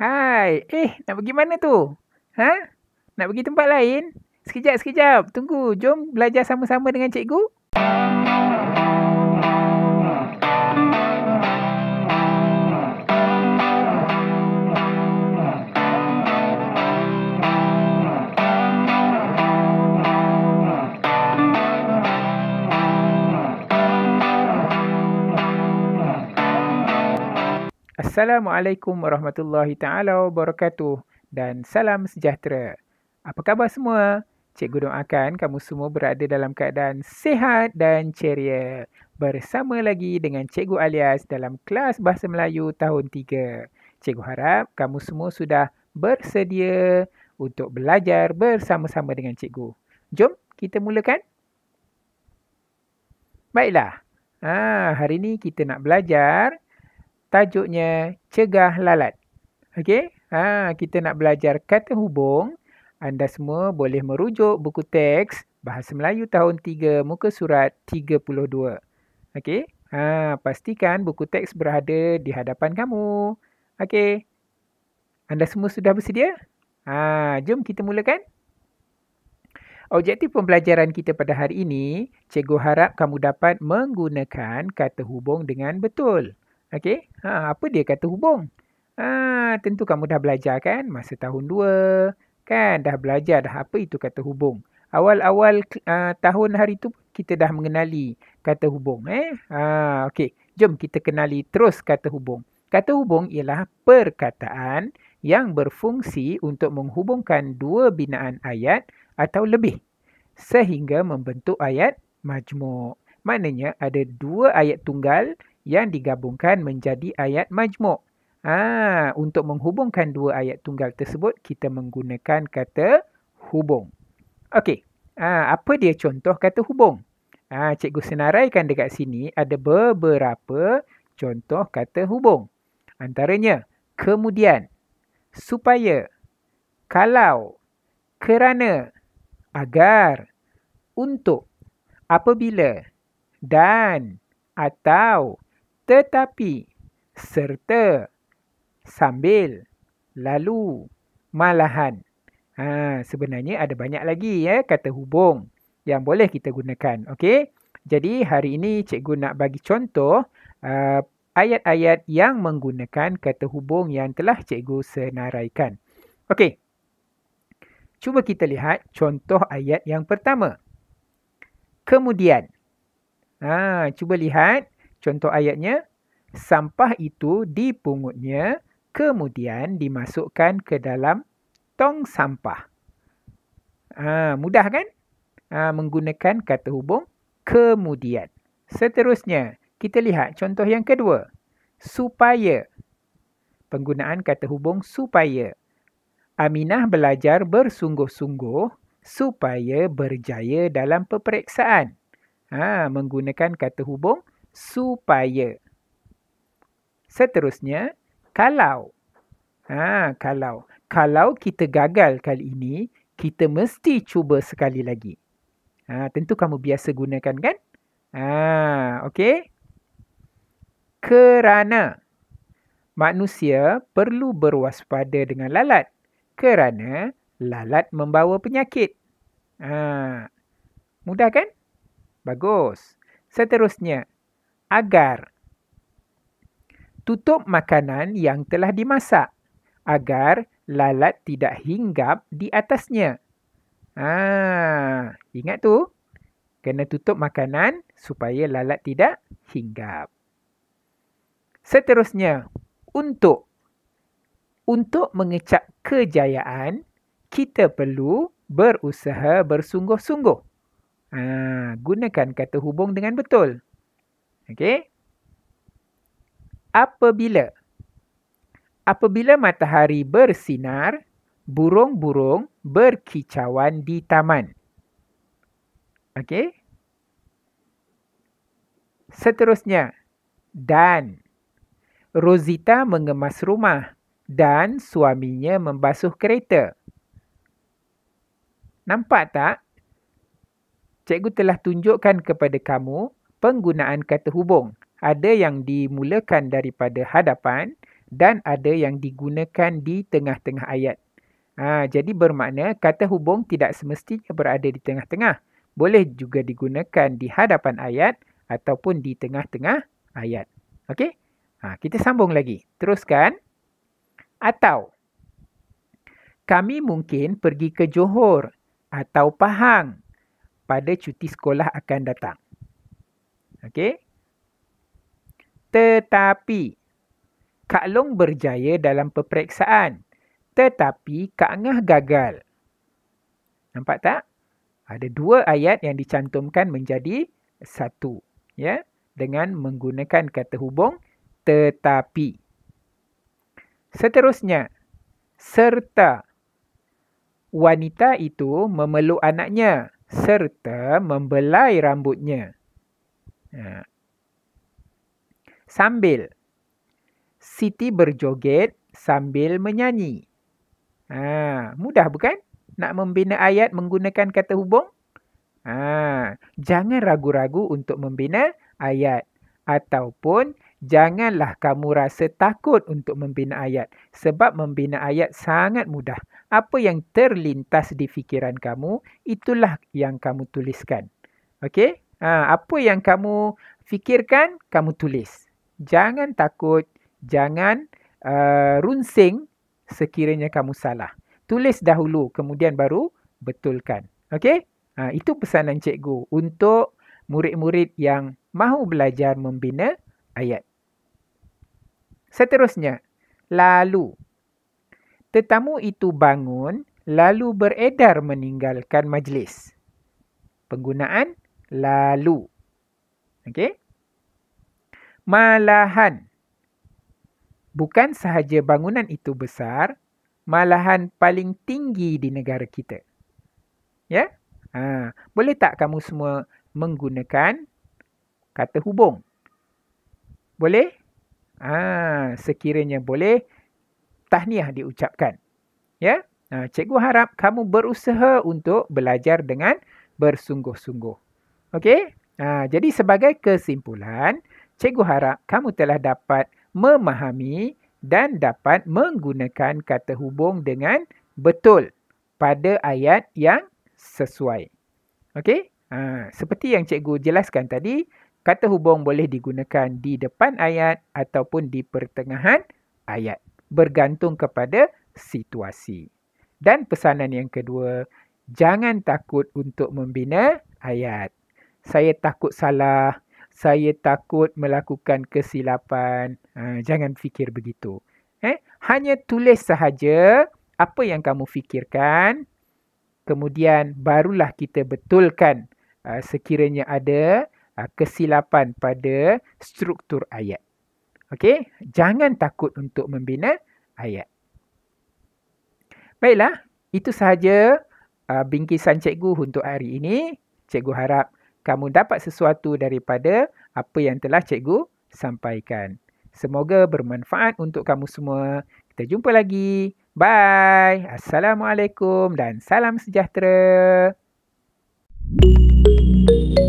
Hai, eh nak pergi mana tu? Ha? Nak pergi tempat lain? Sekejap, sekejap. Tunggu, jom belajar sama-sama dengan cikgu. Assalamualaikum warahmatullahi taala wabarakatuh dan salam sejahtera. Apa khabar semua? Cikgu doakan kamu semua berada dalam keadaan sehat dan ceria. Bersama lagi dengan Cikgu Alias dalam kelas Bahasa Melayu tahun 3. Cikgu harap kamu semua sudah bersedia untuk belajar bersama-sama dengan cikgu. Jom kita mulakan. Baiklah. Ha, hari ini kita nak belajar tajuknya cegah lalat. Okey? Ha, kita nak belajar kata hubung. Anda semua boleh merujuk buku teks Bahasa Melayu tahun 3 muka surat 32. Okey? Ha, pastikan buku teks berada di hadapan kamu. Okey. Anda semua sudah bersedia? Ha, jom kita mulakan. Objektif pembelajaran kita pada hari ini, cikgu harap kamu dapat menggunakan kata hubung dengan betul. Okey. Ha, apa dia kata hubung? Ha, tentu kamu dah belajar kan masa tahun 2. Kan dah belajar dah apa itu kata hubung. Awal-awal uh, tahun hari tu kita dah mengenali kata hubung. Eh? Ha, Okey. Jom kita kenali terus kata hubung. Kata hubung ialah perkataan yang berfungsi untuk menghubungkan dua binaan ayat atau lebih sehingga membentuk ayat majmuk. Maknanya ada dua ayat tunggal yang digabungkan menjadi ayat majmuk. Ah, untuk menghubungkan dua ayat tunggal tersebut kita menggunakan kata hubung. Okey. Ah, apa dia contoh kata hubung? Ah, cikgu senaraikan dekat sini ada beberapa contoh kata hubung. Antaranya kemudian, supaya, kalau, kerana, agar, untuk, apabila, dan, atau, tetapi, serta, sambil, lalu, malahan. Ha, sebenarnya ada banyak lagi ya kata hubung yang boleh kita gunakan. Okey? Jadi hari ini cikgu nak bagi contoh uh, ayat-ayat yang menggunakan kata hubung yang telah cikgu senaraikan. Okey. Cuba kita lihat contoh ayat yang pertama. Kemudian. Ha, cuba lihat Contoh ayatnya, sampah itu dipungutnya kemudian dimasukkan ke dalam tong sampah. Ha, mudah kan? Ha, menggunakan kata hubung kemudian. Seterusnya, kita lihat contoh yang kedua. Supaya. Penggunaan kata hubung supaya. Aminah belajar bersungguh-sungguh supaya berjaya dalam peperiksaan. Ha, menggunakan kata hubung supaya. Seterusnya, kalau. Ha, kalau. Kalau kita gagal kali ini, kita mesti cuba sekali lagi. Ha, tentu kamu biasa gunakan kan? Ha, okay. Kerana. Manusia perlu berwaspada dengan lalat. Kerana lalat membawa penyakit. Ha, mudah kan? Bagus. Seterusnya, agar. Tutup makanan yang telah dimasak agar lalat tidak hinggap di atasnya. Ah, ingat tu? Kena tutup makanan supaya lalat tidak hinggap. Seterusnya, untuk untuk mengecap kejayaan, kita perlu berusaha bersungguh-sungguh. Ha, gunakan kata hubung dengan betul. Okay, Apabila Apabila matahari bersinar, burung-burung berkicauan di taman. Okay, Seterusnya, dan Rosita mengemas rumah dan suaminya membasuh kereta. Nampak tak? Cikgu telah tunjukkan kepada kamu penggunaan kata hubung. Ada yang dimulakan daripada hadapan dan ada yang digunakan di tengah-tengah ayat. Ha, jadi bermakna kata hubung tidak semestinya berada di tengah-tengah. Boleh juga digunakan di hadapan ayat ataupun di tengah-tengah ayat. Okey? Ha, kita sambung lagi. Teruskan. Atau. Kami mungkin pergi ke Johor atau Pahang pada cuti sekolah akan datang. Okey. Tetapi Kak Long berjaya dalam peperiksaan. Tetapi Kak Ngah gagal. Nampak tak? Ada dua ayat yang dicantumkan menjadi satu. Ya, dengan menggunakan kata hubung tetapi. Seterusnya, serta wanita itu memeluk anaknya serta membelai rambutnya. Ya. Sambil Siti berjoget sambil menyanyi. Ha, mudah bukan? Nak membina ayat menggunakan kata hubung? Ha, jangan ragu-ragu untuk membina ayat. Ataupun janganlah kamu rasa takut untuk membina ayat. Sebab membina ayat sangat mudah. Apa yang terlintas di fikiran kamu, itulah yang kamu tuliskan. Okey? Ha, apa yang kamu fikirkan, kamu tulis. Jangan takut, jangan uh, runsing sekiranya kamu salah. Tulis dahulu, kemudian baru betulkan. Okey? Ha, itu pesanan cikgu untuk murid-murid yang mahu belajar membina ayat. Seterusnya, lalu. Tetamu itu bangun lalu beredar meninggalkan majlis. Penggunaan lalu. Okey. Malahan. Bukan sahaja bangunan itu besar, malahan paling tinggi di negara kita. Ya? Ha, boleh tak kamu semua menggunakan kata hubung? Boleh? Ha, sekiranya boleh, tahniah diucapkan. Ya? Ha, cikgu harap kamu berusaha untuk belajar dengan bersungguh-sungguh. Okey? Ha, jadi sebagai kesimpulan, cikgu harap kamu telah dapat memahami dan dapat menggunakan kata hubung dengan betul pada ayat yang sesuai. Okey? Ha, seperti yang cikgu jelaskan tadi, kata hubung boleh digunakan di depan ayat ataupun di pertengahan ayat. Bergantung kepada situasi. Dan pesanan yang kedua, jangan takut untuk membina ayat saya takut salah, saya takut melakukan kesilapan. Uh, jangan fikir begitu. Eh, hanya tulis sahaja apa yang kamu fikirkan. Kemudian barulah kita betulkan uh, sekiranya ada uh, kesilapan pada struktur ayat. Okey, jangan takut untuk membina ayat. Baiklah, itu sahaja uh, bingkisan cikgu untuk hari ini. Cikgu harap kamu dapat sesuatu daripada apa yang telah cikgu sampaikan. Semoga bermanfaat untuk kamu semua. Kita jumpa lagi. Bye. Assalamualaikum dan salam sejahtera. thank you